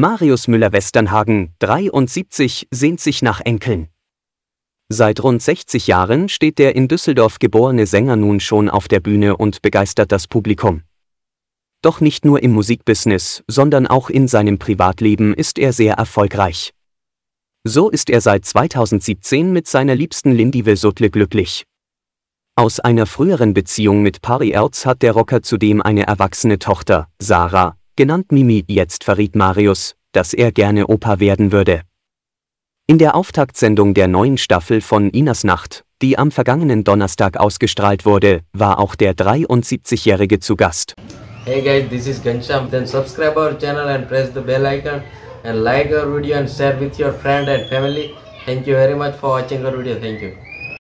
Marius Müller-Westernhagen, 73, sehnt sich nach Enkeln. Seit rund 60 Jahren steht der in Düsseldorf geborene Sänger nun schon auf der Bühne und begeistert das Publikum. Doch nicht nur im Musikbusiness, sondern auch in seinem Privatleben ist er sehr erfolgreich. So ist er seit 2017 mit seiner liebsten Lindy Wilsutle glücklich. Aus einer früheren Beziehung mit Pari Erz hat der Rocker zudem eine erwachsene Tochter, Sarah, genannt Mimi, jetzt verriet Marius, dass er gerne Opa werden würde. In der Auftaktsendung der neuen Staffel von Inas Nacht, die am vergangenen Donnerstag ausgestrahlt wurde, war auch der 73-Jährige zu Gast. Hey guys, this is Gansham. Then subscribe our channel and press the bell icon and like our video and share with your friend and family. Thank you very much for watching our video. Thank you.